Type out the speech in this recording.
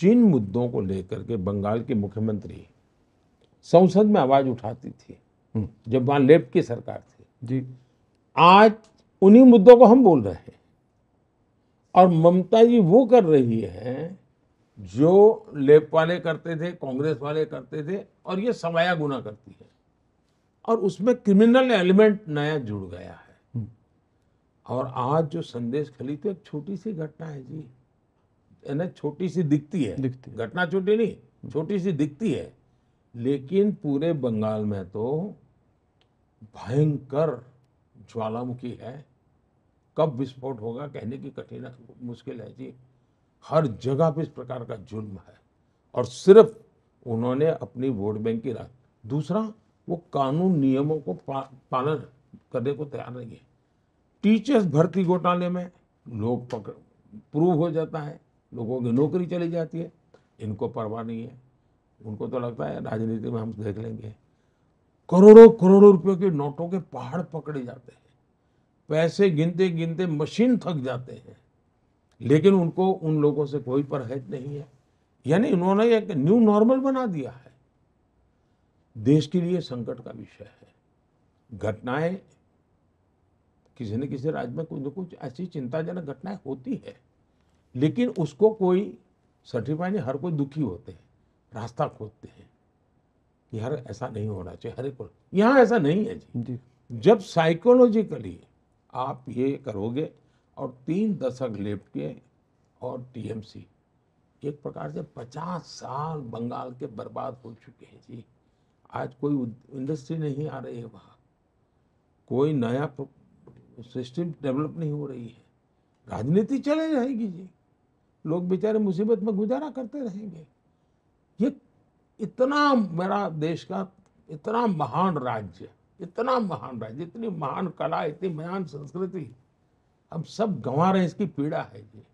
जिन मुद्दों को लेकर के बंगाल की मुख्यमंत्री संसद में आवाज उठाती थी हम्म। जब वहां लेफ्ट की सरकार थी जी आज उन्हीं मुद्दों को हम बोल रहे हैं और ममता जी वो कर रही है जो लेफ्ट वाले करते थे कांग्रेस वाले करते थे और ये सवाया गुना करती है और उसमें क्रिमिनल एलिमेंट नया जुड़ गया है हम्म। और आज जो संदेश खली तो एक छोटी सी घटना है जी छोटी सी दिखती है दिखती घटना छोटी नहीं छोटी सी दिखती है लेकिन पूरे बंगाल में तो भयंकर ज्वालामुखी है कब विस्फोट होगा कहने की कठिन मुश्किल है जी हर जगह पे इस प्रकार का जुल्म है और सिर्फ उन्होंने अपनी वोट बैंक की राह दूसरा वो कानून नियमों को पा, पालन करने को तैयार नहीं है टीचर्स भर्ती घोटाले में लोग पकड़ प्रूव हो जाता है लोगों की नौकरी चली जाती है इनको परवाह नहीं है उनको तो लगता है राजनीति में हम देख लेंगे करोड़ों करोड़ों रुपयों के नोटों के पहाड़ पकड़े जाते हैं पैसे गिनते गिनते मशीन थक जाते हैं लेकिन उनको उन लोगों से कोई परहेज नहीं है यानी इन्होंने एक न्यू नॉर्मल बना दिया है देश के लिए संकट का विषय है घटनाएं किसी न किसी राज्य में कुछ न कुछ ऐसी चिंताजनक घटनाएं होती है लेकिन उसको कोई सर्टिफाई नहीं हर कोई दुखी होते हैं रास्ता खोजते हैं कि यार ऐसा नहीं होना चाहिए हर एक यहाँ ऐसा नहीं है जी, जी। जब साइकोलॉजिकली आप ये करोगे और तीन दशक के और टीएमसी एक प्रकार से पचास साल बंगाल के बर्बाद हो चुके हैं जी आज कोई इंडस्ट्री नहीं आ रही है वहाँ कोई नया सिस्टम डेवलप नहीं हो रही है राजनीति चले जाएगी जी लोग बेचारे मुसीबत में गुजारा करते रहेंगे ये इतना मेरा देश का इतना महान राज्य इतना महान राज्य इतनी महान कला इतनी महान संस्कृति हम सब गंवा रहे हैं इसकी पीड़ा है ये